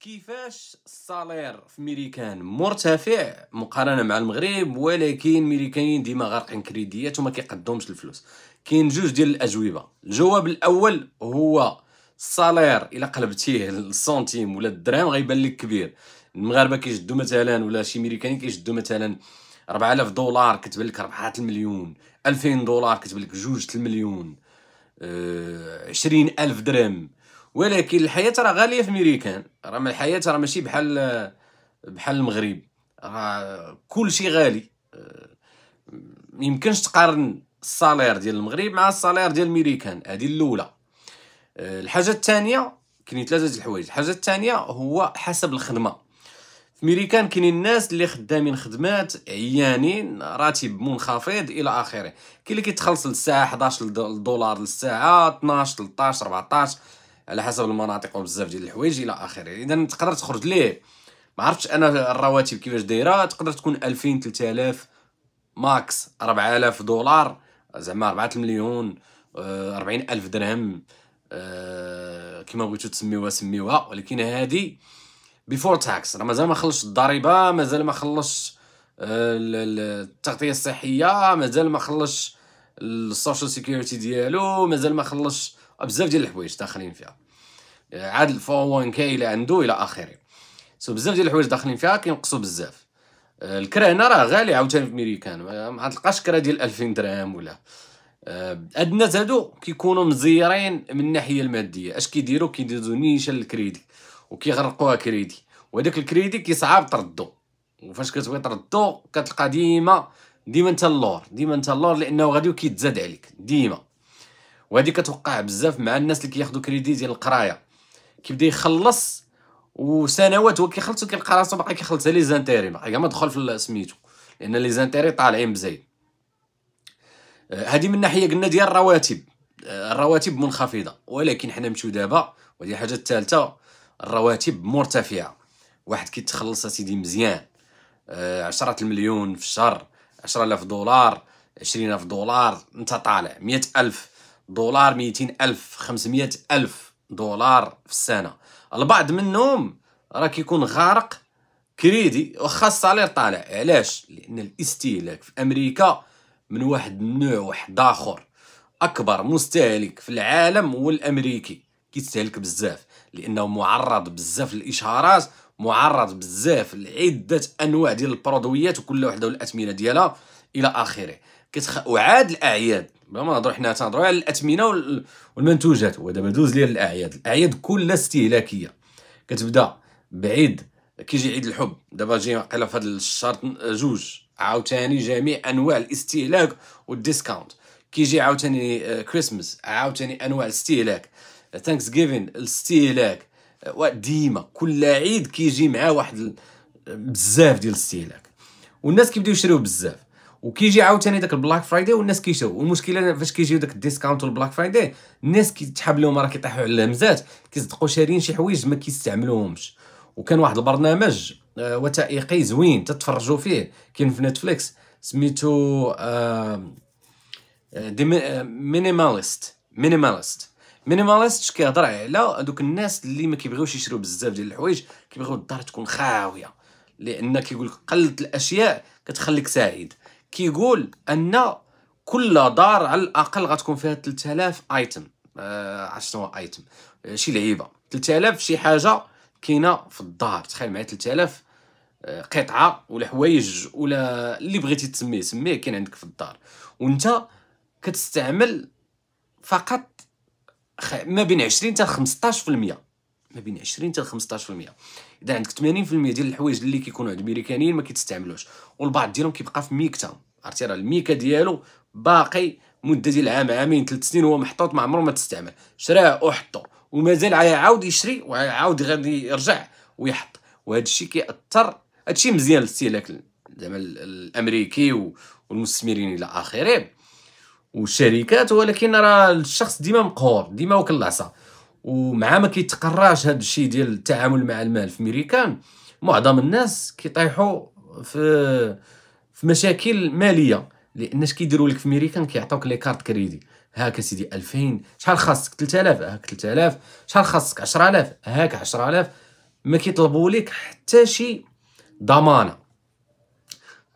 كيفاش الصالير في ميريكان مرتفع مقارنه مع المغرب ولكن ميريكانيين ديما غارقين كريديات وما كيقدومش الفلوس كاين جوج ديال الاجوبه الجواب الاول هو الصالير الا قلبتيه للسنتيم ولا الدرهم غيبان لك كبير المغاربه كيشدوا مثلا ولا شي ميريكاني كيشدوا مثلا 4000 دولار كتبان لك 4 المليون 2000 دولار كتبان لك 2 المليون 20000 آه، درهم ولكن الحياه راه غاليه في ميريكان راه الحياه راه ماشي بحال بحال المغرب راه كل شيء غالي آه، يمكنش تقارن الصالير ديال المغرب مع الصالير ديال ميريكان هذه الاولى آه، الحاجه الثانيه كاينين ثلاثه الحوايج الحاجه الثانيه هو حسب الخدمه في ميريكان كاينين الناس اللي خدامين خدمات عيانين راتب منخفض الى اخره كاين اللي كيتخلص للساعه 11 دولار للساعه 12 13 14 على حسب المناطق وبزاف ديال الحوايج الى اخره اذا تقدر تخرج ليه ما عرفتش انا الرواتب كيفاش دايره تقدر تكون 2000 3000 ماكس 4000 دولار زعما 4 مليون 40 آه، الف درهم آه، كما بغيتو تسميوها سميوها ولكن هادي بيفور تاكس راه مازال ما خلصش الضريبه مازال ما خلصش آه، التغطيه الصحيه مازال ما خلصش السوشيال سيكيورتي ديالو مازال ما خلصش بزاف ديال الحوايج داخلين فيها عاد الفو وان كي الى عنده الى اخره سو بزاف ديال الحوايج داخلين فيها كينقصوا بزاف الكرا هنا راه غالي عاوتاني في ميريكان ما تلقاش كرا ديال 2000 درهم ولا هاد آه، الناس هادو كيكونوا مزيرين من الناحيه الماديه اش كيديروا كيدوزو نيشان للكريدي وكيغرقوها كريدي وهداك الكريدي كيصعب تردو وفاش كتبغي تردو كتلقى ديما ديما انت اللور ديما انت اللور لانه غادي كيتزاد عليك ديما وهذه كتوقع بزاف مع الناس اللي كياخذوا كريدي ديال القرايه كيبدا يخلص وسنوات هو كيخلصو وكيلقى راسو باقي كيخلص لي زانتيري باقي ما دخل في سميتو لان لي زانتيري طالعين بزاف آه، هذه من ناحيه قلنا ديال الرواتب آه، الرواتب منخفضه ولكن حنا نمشيو دابا وهذه الحاجه الثالثه الرواتب مرتفعه واحد كيتخلص سيدي مزيان آه، عشرة المليون في الشهر عشرة آلاف دولار عشرين ألف دولار أنت طالع مئة ألف دولار 200 ألف 500 ألف دولار في السنة البعض منهم راه كيكون غارق كريدي وخا الصالير طالع علاش لأن الاستهلاك في أمريكا من واحد النوع واحد آخر أكبر مستهلك في العالم هو الأمريكي كيستهلك بزاف لأنه معرض بزاف للإشهارات معرض بزاف لعدة أنواع ديال البرودويات وكل وحدة والأثمنة ديالها إلى آخره كتخ... وعاد الاعياد بلا ما نهضروا حنا تنهضروا على الاثمنه والمنتوجات ودابا دوز ليا الاعياد الاعياد كلها استهلاكيه كتبدا بعيد كيجي عيد الحب دابا جي قيله في هذا الشهر جوج عاوتاني جميع انواع الاستهلاك والديسكاونت كيجي عاوتاني كريسمس آه، عاوتاني انواع الاستهلاك ثانكس جيفين الاستهلاك وديما كل عيد كيجي معاه واحد بزاف ديال الاستهلاك والناس كيبداو يشريو بزاف وكيجي عاوتاني داك البلاك فرايداي والناس كيشاو والمشكله فاش كيجيو داك الديسكاونت والبلاك فرايداي الناس كيتحاب لهم راه كيطيحوا على الهمزات كيصدقوا شاريين شي حوايج ما كيستعملوهمش وكان واحد البرنامج آه، وثائقي زوين تتفرجوا فيه كاين في نتفليكس سميتو آه، آه، مينيماليست مينيماليست مينيماليست كيهضر على دوك الناس اللي ما كيبغيوش يشريو بزاف ديال الحوايج كيبغيو الدار تكون خاويه لان كيقول لك قله الاشياء كتخليك سعيد كيقول ان كل دار على الاقل غتكون فيها 3000 ايتم آه عرفت ايتم آه، شي لعيبه 3000 شي حاجه كاينه في الدار تخيل معايا 3000 آه، قطعه ولا حوايج ولا اللي بغيتي تسميه سميه كاين عندك في الدار وانت كتستعمل فقط ما بين 20 حتى 15% ما بين 20 حتى 15% اذا عندك 80% ديال الحوايج اللي كيكونوا عند الميريكانيين ما كيتستعملوش والبعض ديالهم كيبقى في ميكته عرفتي راه الميكه ديالو باقي مده ديال عام عامين ثلاث سنين هو محطوط ما عمره ما تستعمل شراه وحطو ومازال عاود يشري وعاود غادي يرجع ويحط وهذا الشيء كيأثر هذا الشيء مزيان للاستهلاك زعما الامريكي والمستثمرين الى اخره والشركات ولكن راه الشخص ديما مقهور ديما وكل العصا ومع ما كيتقراش هذا الشيء ديال التعامل مع المال في ميريكان معظم الناس كيطيحوا في في مشاكل ماليه لان اش كيديروا لك في ميريكان كيعطوك لي كارت كريدي هاك سيدي 2000 شحال خاصك 3000 هاك 3000 شحال خاصك 10000 هاك 10000 ما كيطلبوا لك حتى شي ضمانه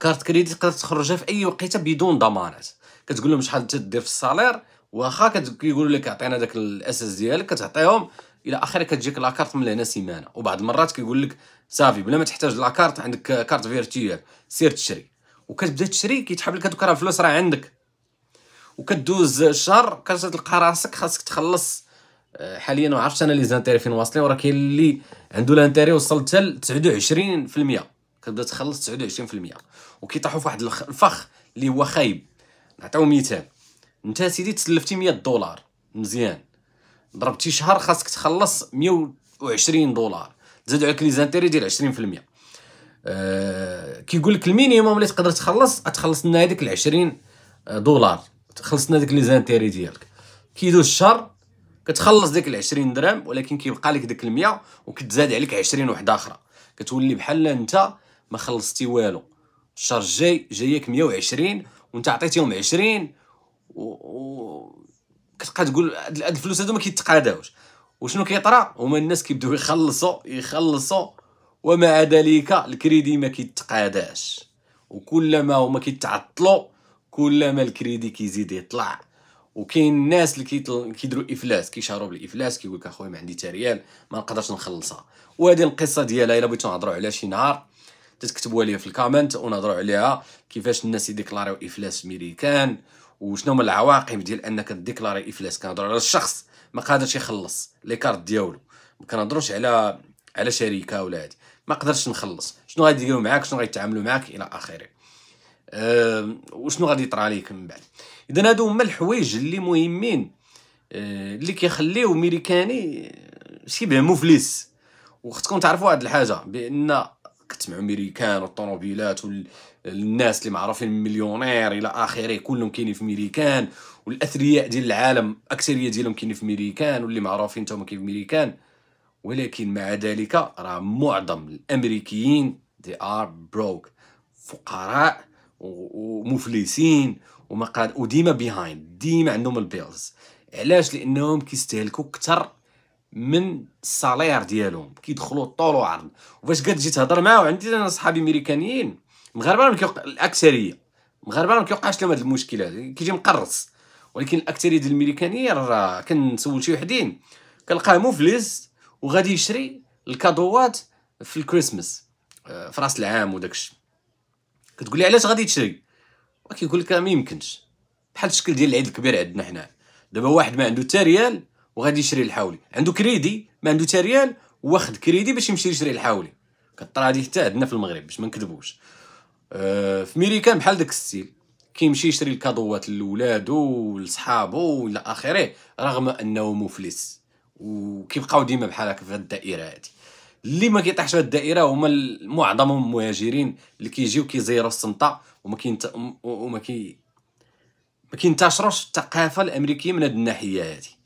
كارت كريدي تقدر تخرجها في اي وقيته بدون ضمانات كتقول لهم شحال تدير في الصالير واخا كيقولوا لك اعطينا داك الاساس ديالك كتعطيهم الى اخره كتجيك لاكارت من هنا سيمانه وبعض المرات كيقول لك صافي بلا ما تحتاج لاكارت عندك كارت فيرتيال سير تشري وكتبدا تشري كيتحب لك هذوك راه فلوس راه عندك وكدوز شهر كتلقى راسك خاصك تخلص آه، حاليا ما عرفتش انا لي زانتيري فين واصلين وراه كاين اللي عنده لانتيري وصل حتى 29% كتبدا تخلص 29% وكيطيحوا في واحد الفخ اللي هو خايب نعطيو مثال انت سيدي تسلفتي 100 دولار مزيان ضربتي شهر خاصك تخلص 120 دولار تزاد عليك لي زانتيري ديال 20% أه كيقول لك المينيموم اللي تقدر تخلص تخلص لنا هذيك ال 20 آه، دولار تخلص لنا ديك لي زانتيري ديالك كيدوز الشهر كتخلص ديك ال 20 درهم ولكن كيبقى لك ديك ال 100 وكتزاد عليك 20 وحده اخرى كتولي بحال انت ما خلصتي والو الشهر الجاي جايك 120 وانت عطيتيهم 20 و كتبقى تقول هاد الفلوس هادو ما كيتقاداوش وشنو كيطرا هما الناس كيبداو يخلصوا يخلصوا ومع ذلك الكريدي ما كيتقاداش وكلما هما كيتعطلوا كلما الكريدي كيزيد يطلع وكاين الناس اللي كيديروا افلاس كيشهروا بالافلاس كيقول لك اخويا ما عندي حتى ريال ما نقدرش نخلصها وهذه القصه ديالها الا بغيتو نهضروا عليها شي نهار تكتبوا ليا في الكومنت ونهضروا عليها كيفاش الناس يديكلاريو افلاس ميريكان وشنو هما العواقب ديال انك ديكلاري افلاس كنهضروا على الشخص ما قادرش يخلص كارت ديالو ما كنهضروش على على شركه ولا هادي ما قدرش نخلص شنو غادي يديروا معاك شنو غيتعاملوا معاك الى اخره أه وشنو غادي يطرى عليك من بعد اذا هادو هما الحوايج اللي مهمين أه، اللي كيخليو ميريكاني شبه مفلس وخصكم تعرفوا واحد الحاجه بان مع ميريكان والطوموبيلات والناس اللي معروفين مليونير الى اخره كلهم كاينين في ميريكان والاثرياء ديال العالم اكثريه ديالهم كاينين في ميريكان واللي معروفين حتى كاين في ميريكان ولكن مع ذلك راه معظم الامريكيين دي ار بروك فقراء ومفلسين وما قاد وديما بيهايند ديما عندهم البيلز علاش لانهم كيستهلكوا اكثر من السالير ديالهم كيدخلوا الطول وعرض وفاش كتجي تهضر معاه وعندي انا صحابي ميريكانيين المغاربه ما كيوقع الاكثريه المغاربه ما كيوقعش لهم هذه المشكله كيجي مقرص ولكن الاكثريه ديال الميريكانيين راه كنسول شي وحدين كنلقاه مفلس وغادي يشري الكادوات في الكريسماس آه، في راس العام وداكشي كتقول لي علاش غادي تشري وكيقول لك آه، ما يمكنش بحال الشكل ديال العيد الكبير عندنا حنا دابا واحد ما عنده حتى ريال وغادي يشري الحاولي عنده كريدي ما عنده حتى ريال واخد كريدي باش يمشي يشري الحاولي كطرا هذه حتى عندنا في المغرب باش ما نكذبوش أه في ميريكان بحال داك السيل كيمشي يشري الكادوات لولادو ولصحابو الى اخره رغم انه مفلس وكيبقاو ديما بحال هكا في الدائره هذه اللي ما كيطيحش في الدائره هما معظم المهاجرين اللي كيجيو كيزيروا السنطه وما كينت وما كي ما كينتشروش الثقافه الامريكيه من هذه الناحيه هذه